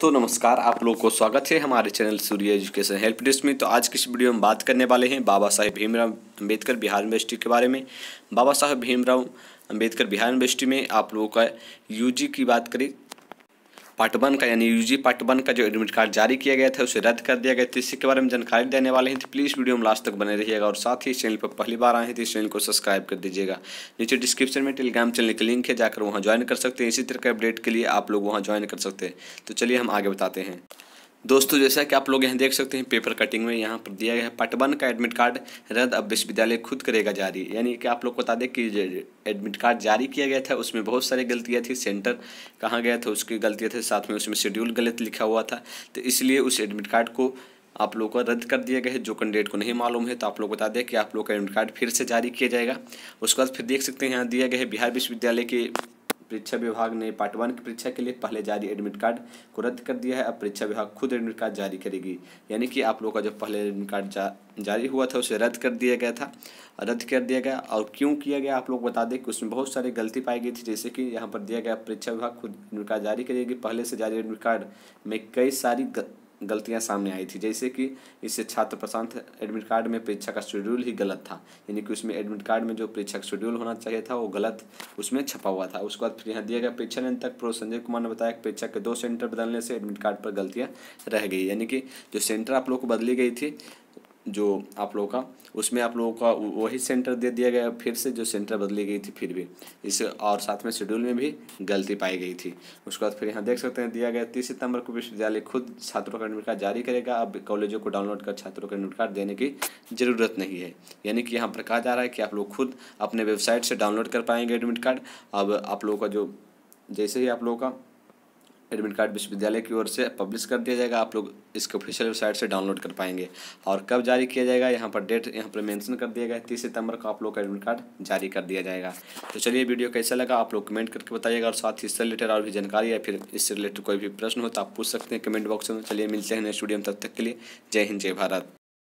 तो नमस्कार आप लोगों को स्वागत है हमारे channel Surya education help desk में तो आज किस वीडियो में बात करने वाले हैं बाबा साहेब भीमराव अंबेडकर बिहार यूनिवर्सिटी के बारे में बाबा साहेब भीमराव अंबेडकर बिहार यूनिवर्सिटी में आप लोगों का यूजी की बात करें पार्ट वन का यानी यूजी पार्ट वन का जो एडमिट कार्ड जारी किया गया था उसे रद्द कर दिया गया था तो इसी के बारे में जानकारी देने वाले हैं तो प्लीज़ वीडियो में लास्ट तक बने रहिएगा और साथ ही इस चैनल पर पहली बार आए हैं तो इस चैनल को सब्सक्राइब कर दीजिएगा नीचे डिस्क्रिप्शन में टेलीग्राम चैनल के लिंक है जाकर वहाँ ज्वाइन कर सकते हैं इसी तरह के अपडेट के लिए आप लोग वहाँ ज्वाइन कर सकते हैं तो चलिए हम आगे बताते हैं दोस्तों जैसा कि आप लोग यहाँ देख सकते हैं पेपर कटिंग में यहाँ पर दिया गया है पार्ट वन का एडमिट कार्ड रद्द अब विश्वविद्यालय खुद करेगा जारी यानी कि आप लोग बता दें कि एडमिट कार्ड जारी किया गया था उसमें बहुत सारी गलतियाँ थी सेंटर कहाँ गया था उसकी गलतियाँ थी साथ में उसमें शेड्यूल गलत लिखा हुआ था तो इसलिए उस एडमिट कार्ड को आप लोगों को रद्द कर दिया गया है जो कैंडिडेट को नहीं मालूम है तो आप लोग बता दें कि आप लोग का एडमिट कार्ड फिर से जारी किया जाएगा उसके बाद फिर देख सकते हैं यहाँ दिया गया है बिहार विश्वविद्यालय के परीक्षा विभाग ने पार्ट वन की परीक्षा के लिए पहले जारी एडमिट कार्ड को रद्द कर दिया है अब परीक्षा विभाग खुद एडमिट कार्ड जारी करेगी यानी कि आप लोगों का जो पहले एडमिट कार्ड जा, जारी हुआ था उसे रद्द कर दिया गया था रद्द कर दिया गया और क्यों किया गया आप लोग बता दें कि उसमें बहुत सारी गलती पाई गई थी जैसे कि यहाँ पर दिया गया परीक्षा विभाग खुद एडमिट कार्ड जारी करेगी पहले से जारी एडमिट कार्ड में कई सारी ग... गलतियां सामने आई थी जैसे कि इससे छात्र प्रशांत एडमिट कार्ड में परीक्षा का शेड्यूल ही गलत था यानी कि उसमें एडमिट कार्ड में जो परीक्षा का शेड्यूल होना चाहिए था वो गलत उसमें छपा हुआ था उसके बाद फिर यहाँ दिया गया परीक्षा ने तक प्रो संजय कुमार ने बताया कि परीक्षा के दो सेंटर बदलने से एडमिट कार्ड पर गलतियाँ रह गई यानी कि जो सेंटर आप लोग को बदली गई थी जो आप लोगों का उसमें आप लोगों का वही सेंटर दे दिया गया फिर से जो सेंटर बदली गई थी फिर भी इस और साथ में शेड्यूल में भी गलती पाई गई थी उसके बाद फिर यहाँ देख सकते हैं दिया गया तीस सितंबर को विश्वविद्यालय खुद छात्रों का एडमिट कार्ड जारी करेगा अब कॉलेजों को डाउनलोड कर छात्रों का एडमिट कार्ड देने की ज़रूरत नहीं है यानी कि यहाँ पर कहा जा रहा है कि आप लोग खुद अपने वेबसाइट से डाउनलोड कर पाएंगे एडमिट कार्ड अब आप लोगों का जो जैसे ही आप लोगों का एडमिट कार्ड विश्वविद्यालय की ओर से पब्लिश कर दिया जाएगा आप लोग इसके ऑफिशियल वेबसाइट से डाउनलोड कर पाएंगे और कब जारी किया जाएगा यहाँ पर डेट यहाँ पर मेंशन कर दिया गया है तीस सितंबर को आप लोग का एडमिट कार्ड जारी कर दिया जाएगा तो चलिए वीडियो कैसा लगा आप लोग कमेंट करके बताइएगा और साथ ही इससे रिलेटेड और भी जानकारी या फिर इससे रिलेटेड कोई भी प्रश्न हो तो आप पूछ सकते हैं कमेंट बॉक्स में चलिए मिलते हैं नेक्स्ट वीडियो तब तक के लिए जय हिंद जय भारत